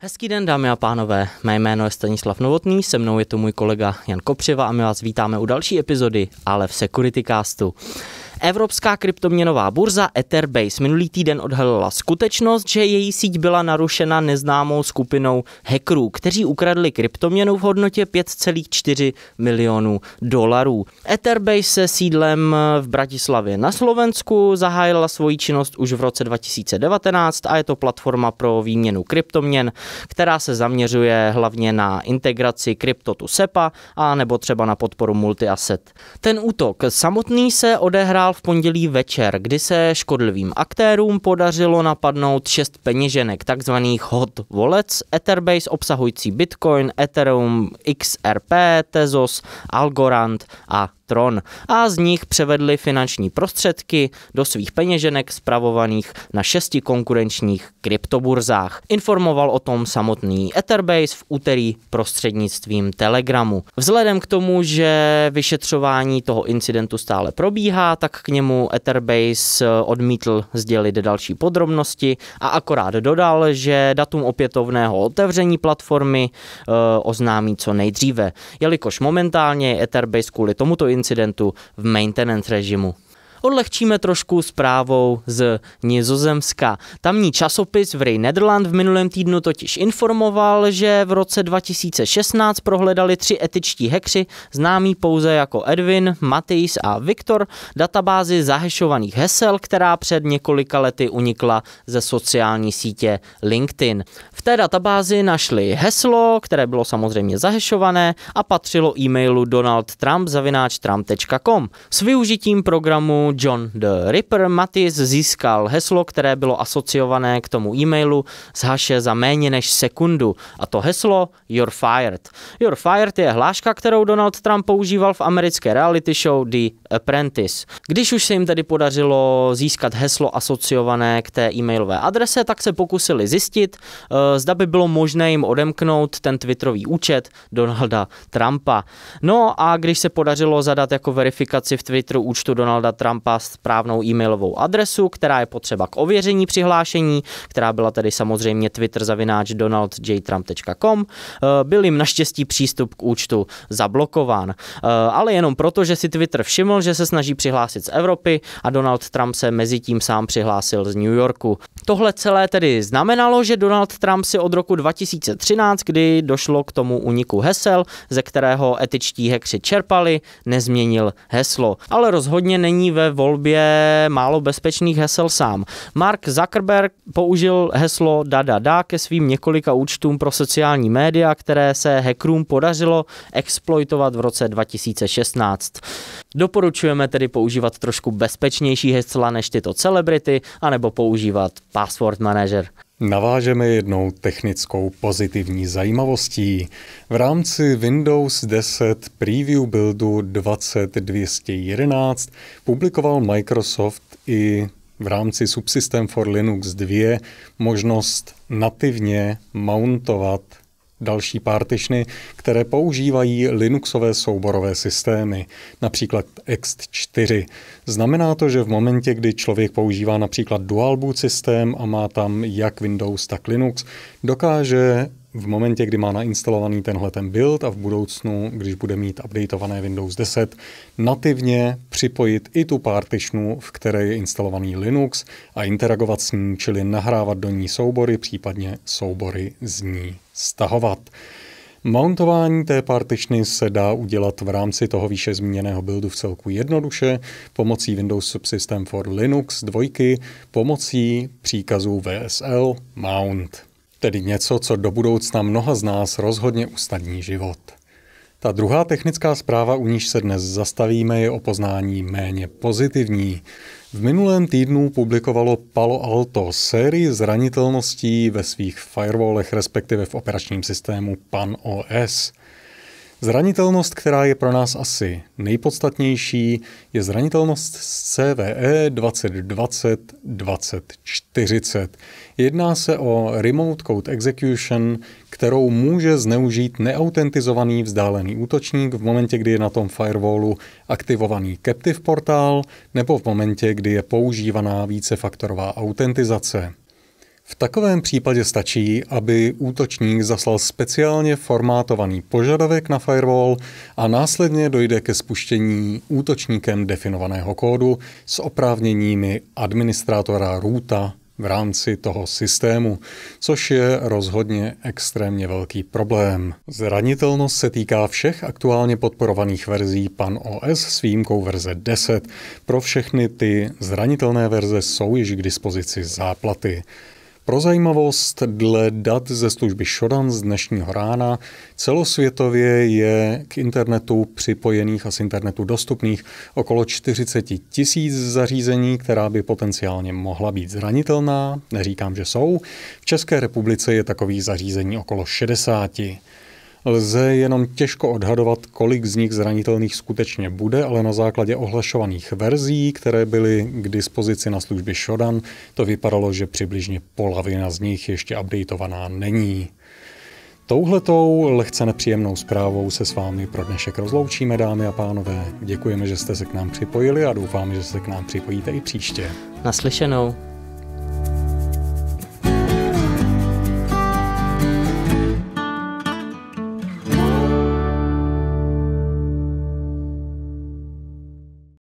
Hezký den, dámy a pánové. Mé jméno je Stanislav Novotný, se mnou je tu můj kolega Jan Kopřiva a my vás vítáme u další epizody, ale v Castu. Evropská kryptoměnová burza Etherbase minulý týden odhalila skutečnost, že její síť byla narušena neznámou skupinou hackerů, kteří ukradli kryptoměnu v hodnotě 5,4 milionů dolarů. Etherbase se sídlem v Bratislavě na Slovensku zahájila svoji činnost už v roce 2019 a je to platforma pro výměnu kryptoměn, která se zaměřuje hlavně na integraci kryptotu SEPA a nebo třeba na podporu multiasset. Ten útok samotný se odehrál odehrál v pondělí večer, kdy se škodlivým aktérům podařilo napadnout šest peněženek, takzvaných hot wallets, Etherbase obsahující Bitcoin, Ethereum, XRP, Tezos, Algorand a tron a z nich převedli finanční prostředky do svých peněženek spravovaných na šesti konkurenčních kryptoburzách. Informoval o tom samotný Etherbase v úterý prostřednictvím Telegramu. Vzhledem k tomu, že vyšetřování toho incidentu stále probíhá, tak k němu Etherbase odmítl sdělit další podrobnosti a akorát dodal, že datum opětovného otevření platformy e, oznámí co nejdříve, jelikož momentálně Etherbase kvůli tomuto incidentu v maintenance režimu odlehčíme trošku zprávou z Nizozemska. Tamní časopis v Ray Nederland v minulém týdnu totiž informoval, že v roce 2016 prohledali tři etičtí hekři, známí pouze jako Edwin, Matejs a Viktor, databázi zahešovaných hesel, která před několika lety unikla ze sociální sítě LinkedIn. V té databázi našli heslo, které bylo samozřejmě zahešované a patřilo e-mailu donaldtrump.com s využitím programu John the Ripper Matis získal heslo, které bylo asociované k tomu e-mailu z haše za méně než sekundu. A to heslo You're fired. You're fired je hláška, kterou Donald Trump používal v americké reality show The Apprentice. Když už se jim tedy podařilo získat heslo asociované k té e-mailové adrese, tak se pokusili zjistit, eh, zda by bylo možné jim odemknout ten twitterový účet Donalda Trumpa. No a když se podařilo zadat jako verifikaci v Twitteru účtu Donalda Trumpa, pas správnou e-mailovou adresu, která je potřeba k ověření přihlášení, která byla tedy samozřejmě twitter zavináč donaldjtrump.com. Eh, byl jim naštěstí přístup k účtu zablokován, eh, ale jenom proto, že si Twitter všiml, že se snaží přihlásit z Evropy a Donald Trump se mezi tím sám přihlásil z New Yorku. Tohle celé tedy znamenalo, že Donald Trump si od roku 2013, kdy došlo k tomu uniku hesel, ze kterého etičtí hekři čerpali, nezměnil heslo. Ale rozhodně není ve volbě málo bezpečných hesel sám. Mark Zuckerberg použil heslo dada da ke svým několika účtům pro sociální média, které se hackerům podařilo exploitovat v roce 2016. Doporučujeme tedy používat trošku bezpečnější hesla než tyto celebrity, anebo používat Password Manager. Navážeme jednou technickou pozitivní zajímavostí. V rámci Windows 10 Preview Buildu 20211 publikoval Microsoft i v rámci Subsystem for Linux 2 možnost nativně mountovat další partišny, které používají Linuxové souborové systémy, například ext4. Znamená to, že v momentě, kdy člověk používá například dual boot systém a má tam jak Windows, tak Linux, dokáže v momentě, kdy má nainstalovaný tenhle ten build a v budoucnu, když bude mít updateované Windows 10, nativně připojit i tu partitionu, v které je instalovaný Linux a interagovat s ní, čili nahrávat do ní soubory, případně soubory z ní stahovat. Mountování té partičny se dá udělat v rámci toho výše zmíněného buildu v celku jednoduše pomocí Windows Subsystem for Linux 2, pomocí příkazu VSL mount. Tedy něco, co do budoucna mnoha z nás rozhodně usnadní život. Ta druhá technická zpráva, u níž se dnes zastavíme, je o poznání méně pozitivní. V minulém týdnu publikovalo Palo Alto sérii zranitelností ve svých firewallech, respektive v operačním systému PanOS. OS. Zranitelnost, která je pro nás asi nejpodstatnější, je zranitelnost z CVE 2020-2040. Jedná se o remote code execution, kterou může zneužít neautentizovaný vzdálený útočník v momentě, kdy je na tom firewallu aktivovaný captive portál nebo v momentě, kdy je používaná vícefaktorová autentizace. V takovém případě stačí, aby útočník zaslal speciálně formátovaný požadavek na firewall a následně dojde ke spuštění útočníkem definovaného kódu s oprávněními administrátora růta, v rámci toho systému, což je rozhodně extrémně velký problém. Zranitelnost se týká všech aktuálně podporovaných verzí Pan OS s výjimkou verze 10. Pro všechny ty zranitelné verze jsou již k dispozici záplaty. Pro zajímavost, dle dat ze služby Shodan z dnešního rána, celosvětově je k internetu připojených a z internetu dostupných okolo 40 tisíc zařízení, která by potenciálně mohla být zranitelná, neříkám, že jsou. V České republice je takových zařízení okolo 60. Lze jenom těžko odhadovat, kolik z nich zranitelných skutečně bude, ale na základě ohlašovaných verzí, které byly k dispozici na službě Shodan, to vypadalo, že přibližně polovina z nich ještě updatovaná není. Touhletou lehce nepříjemnou zprávou se s vámi pro dnešek rozloučíme, dámy a pánové. Děkujeme, že jste se k nám připojili a doufáme, že se k nám připojíte i příště. Naslyšenou.